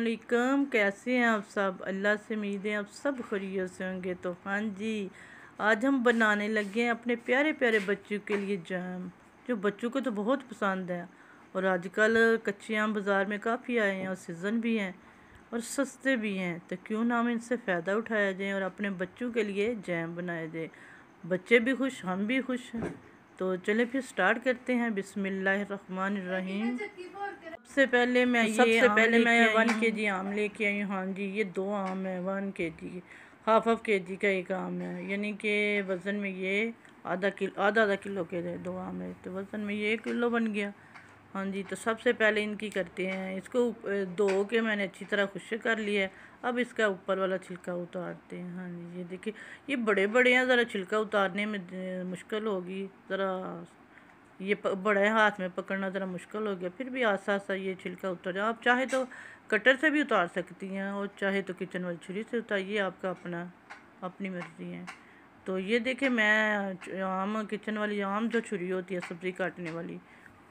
असलकम कैसे हैं आप सब अल्लाह से उम्मीद है आप सब खरीय से होंगे तो हाँ जी आज हम बनाने लगे हैं अपने प्यारे प्यारे बच्चों के लिए जैम जो बच्चों को तो बहुत पसंद है और आजकल कच्चे आम बाज़ार में काफ़ी आए हैं और सीज़न भी हैं और सस्ते भी हैं तो क्यों ना हम इनसे फ़ायदा उठाया जाए और अपने बच्चों के लिए जैम बनाया जाए बच्चे भी खुश हम भी खुश हैं तो चले फिर स्टार्ट करते हैं बिसमीम सबसे पहले मैं सबसे पहले मैं वन के जी आम लेके आई हूँ हाँ जी ये दो आम है वन के जी हाफ हाफ के जी का एक आम है यानी कि वज़न में ये आधा किलो आधा आधा किलो के दो आम है तो वज़न में ये एक किलो बन गया हाँ जी तो सबसे पहले इनकी करते हैं इसको धो के मैंने अच्छी तरह खुश कर लिया है अब इसका ऊपर वाला छिलका उतारते हैं हाँ जी ये देखिए ये बड़े बड़े हैं ज़रा छिलका उतारने में मुश्किल होगी ज़रा ये बड़े हाथ में पकड़ना ज़रा मुश्किल हो गया फिर भी आसा सा ये छिलका उतर जाए आप चाहे तो कटर से भी उतार सकती हैं और चाहे तो किचन वाली छुरी से उतारिए आपका अपना अपनी मर्ज़ी है तो ये देखें मैं आम किचन वाली आम जो छुरी होती है सब्ज़ी काटने वाली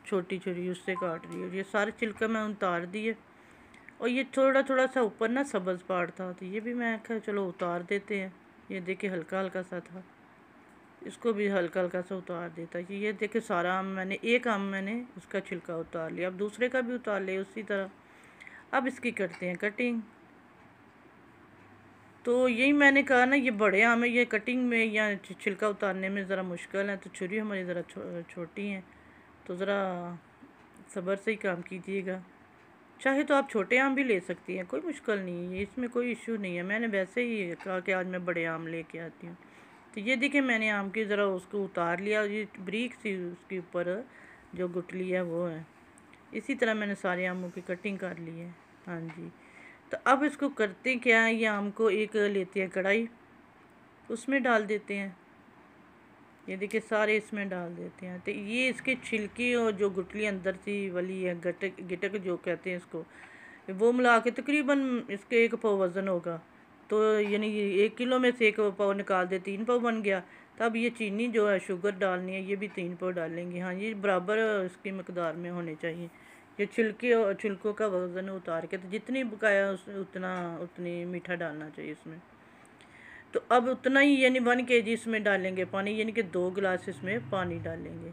छोटी छोटी उससे काट रही है ये सारे छिलके मैं उतार दिए और ये थोड़ा थोड़ा सा ऊपर ना सब्ज़ पार था तो ये भी मैं कहा चलो उतार देते हैं ये देखे हल्का हल्का सा था इसको भी हल्का हल्का सा उतार देता कि ये देखे सारा आम मैंने एक आम मैंने उसका छिलका उतार लिया अब दूसरे का भी उतार लिया उसी तरह अब इसकी करते हैं कटिंग तो यही मैंने कहा ना ये बड़े आम है ये कटिंग में या छिलका उतारने में ज़रा मुश्किल है तो छुरी हमारी ज़रा छोटी हैं तो ज़रा सब्र से ही काम कीजिएगा चाहे तो आप छोटे आम भी ले सकती हैं कोई मुश्किल नहीं है इसमें कोई इशू नहीं है मैंने वैसे ही कहा कि आज मैं बड़े आम लेके आती हूँ तो ये देखें मैंने आम की ज़रा उसको उतार लिया और ये ब्रीक सी उसके ऊपर जो गुटली है वो है इसी तरह मैंने सारे आमों की कटिंग कर ली है हाँ जी तो अब इसको करते क्या है ये आम को एक लेते हैं कढ़ाई उसमें डाल देते हैं ये देखिए सारे इसमें डाल देते हैं तो ये इसके छिलके और जो गुटली अंदर थी वाली है गटक गिटक जो कहते हैं इसको वो मिला के तकरीबन इसके एक पाव वज़न होगा तो यानी एक किलो में से एक पाव निकाल दे तीन पाव बन गया तब तो ये चीनी जो है शुगर डालनी है ये भी तीन पाव डालेंगे हाँ ये बराबर इसकी मकदार में होने चाहिए ये छिलके और छिलकों का वज़न उतार के तो जितनी बकाया उस उतना उतनी मीठा डालना चाहिए इसमें तो अब उतना ही यानी वन के जी इसमें डालेंगे पानी यानी कि दो गिलास इसमें पानी डालेंगे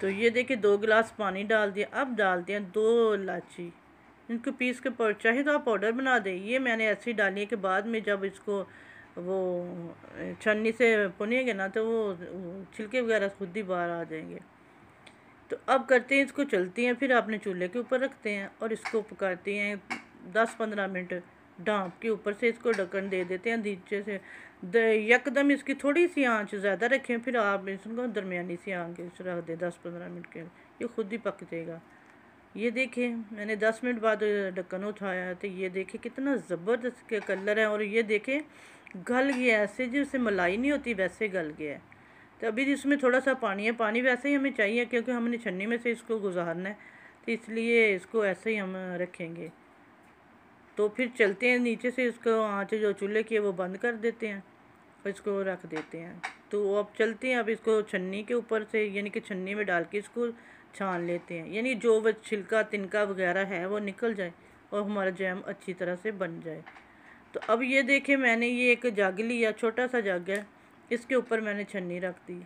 तो ये देखिए दो गिलास पानी डाल दिया अब डालते हैं दो इलायची इनको पीस के पाउडर चाहे तो आप पाउडर बना दें ये मैंने ही डाली है कि बाद में जब इसको वो छन्नी से पुनेंगे ना तो वो छिलके वगैरह खुद ही बाहर आ जाएंगे तो अब करते हैं इसको चलती हैं फिर आपने चूल्हे के ऊपर रखते हैं और इसको पकाते हैं दस पंद्रह मिनट डांप के ऊपर से इसको ढक्कन दे देते हैं नीचे से यकदम इसकी थोड़ी सी आंच ज़्यादा रखें फिर आप इसको दरमियानी सी आंच रख दें दस पंद्रह मिनट के ये खुद ही पक जाएगा ये देखें मैंने दस मिनट बाद ढक्कन उठाया तो ये देखें कितना ज़बरदस्त के कलर है और ये देखें गल गया ऐसे जैसे मलाई नहीं होती वैसे गल गया है तो अभी तो इसमें थोड़ा सा पानी है पानी वैसे ही हमें चाहिए क्योंकि हमने छन्नी में से इसको गुजारना है तो इसलिए इसको ऐसे ही हम रखेंगे तो फिर चलते हैं नीचे से इसको आँच जो चूल्हे की है वो बंद कर देते हैं और इसको रख देते हैं तो अब चलते हैं अब इसको छन्नी के ऊपर से यानी कि छन्नी में डाल के इसको छान लेते हैं यानी जो वह छिलका तिनका वगैरह है वो निकल जाए और हमारा जैम अच्छी तरह से बन जाए तो अब ये देखें मैंने ये एक जग लिया छोटा सा जग है इसके ऊपर मैंने छन्नी रख दी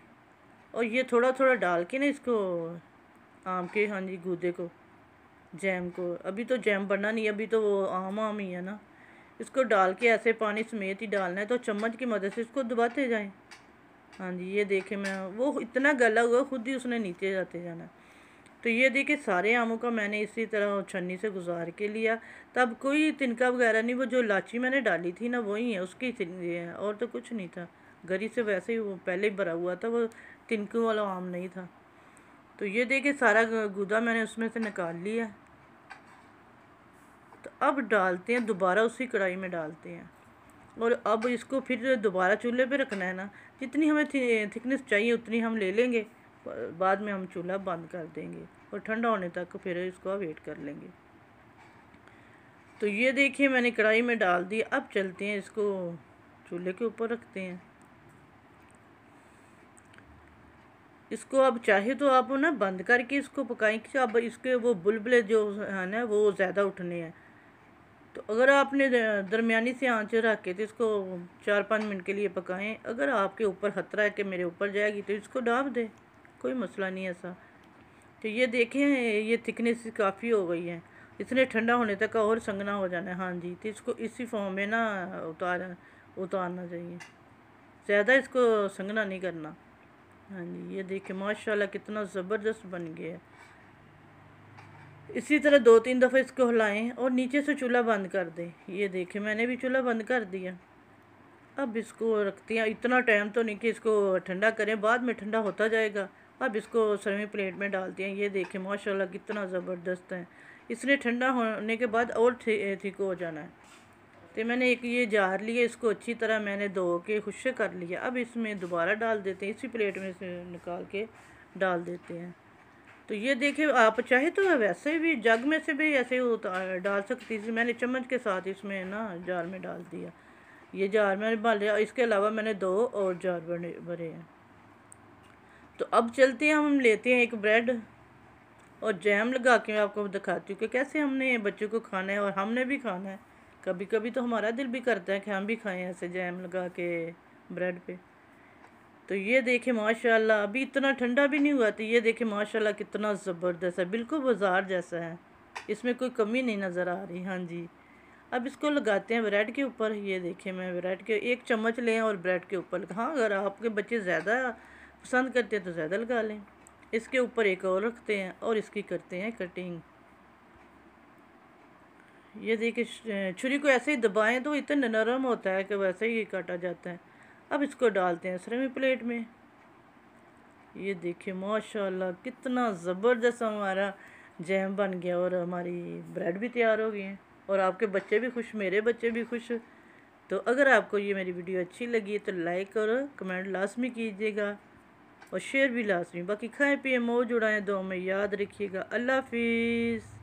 और ये थोड़ा थोड़ा डाल के ना इसको आम के हाँ जी गूदे को जैम को अभी तो जैम बनना नहीं अभी तो वो आम आम ही है ना इसको डाल के ऐसे पानी समेत ही डालना है तो चम्मच की मदद से इसको दबाते जाएं हाँ जी ये देखे मैं वो इतना गला हुआ खुद ही उसने नीचे जाते जाना तो ये देखे सारे आमों का मैंने इसी तरह छन्नी से गुजार के लिया तब कोई तिनका वगैरह नहीं वो जो लाची मैंने डाली थी ना वही है उसकी है और तो कुछ नहीं था गरी से वैसे ही वो पहले ही भरा हुआ था वो तिनकों वाला आम नहीं था तो ये देखे सारा गुदा मैंने उसमें से निकाल लिया अब डालते हैं दोबारा उसी कढ़ाई में डालते हैं और अब इसको फिर दोबारा चूल्हे पे रखना है ना जितनी हमें थिकनेस चाहिए उतनी हम ले लेंगे बाद में हम चूल्हा बंद कर देंगे और ठंडा होने तक फिर इसको वेट कर लेंगे तो ये देखिए मैंने कढ़ाई में डाल दी अब चलते हैं इसको चूल्हे के ऊपर रखते हैं इसको अब चाहे तो आप ना बंद करके इसको पकाएं कि अब इसके वो बुलबुले जो है ना वो ज़्यादा उठने हैं तो अगर आपने दरमियानी से आंच रख के तो इसको चार पाँच मिनट के लिए पकाएं अगर आपके ऊपर खतरा है कि मेरे ऊपर जाएगी तो इसको डाप दें कोई मसला नहीं ऐसा तो ये देखें ये थिकनेस काफ़ी हो गई है इसने ठंडा होने तक और संगना हो जाना है हाँ जी तो इसको इसी फॉर्म में ना उतार उतारना चाहिए ज़्यादा इसको संगना नहीं करना हाँ जी ये देखें माशाल्लाह कितना ज़बरदस्त बन गया है इसी तरह दो तीन दफ़े इसको हिलाएं और नीचे से चूल्हा बंद कर दें ये देखें मैंने भी चूल्हा बंद कर दिया अब इसको रखते हैं इतना टाइम तो नहीं कि इसको ठंडा करें बाद में ठंडा होता जाएगा अब इसको सर्विंग प्लेट में डालती हैं ये देखें माशाल्लाह कितना ज़बरदस्त है इसने ठंडा होने के बाद और ठीक हो जाना है तो मैंने एक ये जार लिया इसको अच्छी तरह मैंने धो के खुश कर लिया अब इसमें दोबारा डाल देते हैं इसी प्लेट में से निकाल के डाल देते हैं तो ये देखिए आप चाहे तो वैसे भी जग में से भी ऐसे उतार डाल सकती थी मैंने चम्मच के साथ इसमें ना जार में डाल दिया ये जार मैंने भर लिया इसके अलावा मैंने दो और जार बने भरे हैं तो अब चलते हैं हम लेते हैं एक ब्रेड और जैम लगा के मैं आपको दिखाती हूँ कि कैसे हमने बच्चों को खाना है और हमने भी खाना है कभी कभी तो हमारा दिल भी करता है कि हम भी खाएं ऐसे जैम लगा के ब्रेड पे तो ये देखें माशाल्लाह अभी इतना ठंडा भी नहीं हुआ तो ये देखें माशाल्लाह कितना ज़बरदस्त है बिल्कुल बाजार जैसा है इसमें कोई कमी नहीं नज़र आ रही हाँ जी अब इसको लगाते हैं ब्रेड के ऊपर ये देखें मैं ब्रेड के एक चम्मच लें और ब्रेड के ऊपर हाँ अगर आपके बच्चे ज़्यादा पसंद करते हैं तो ज़्यादा लगा लें इसके ऊपर एक और रखते हैं और इसकी करते हैं कटिंग ये देखिए छुरी को ऐसे ही दबाएं तो इतना नरम होता है कि वैसे ही काटा जाता है अब इसको डालते हैं सरमी प्लेट में ये देखिए माशाल्लाह कितना ज़बरदस्त हमारा जैम बन गया और हमारी ब्रेड भी तैयार हो गई है और आपके बच्चे भी खुश मेरे बच्चे भी खुश तो अगर आपको ये मेरी वीडियो अच्छी लगी तो लाइक और कमेंट लाजमी कीजिएगा और शेयर भी लाजमी बाकी खाएं पिए मौज उड़ाएँ दो में याद रखिएगा अल्लाह हाफिज़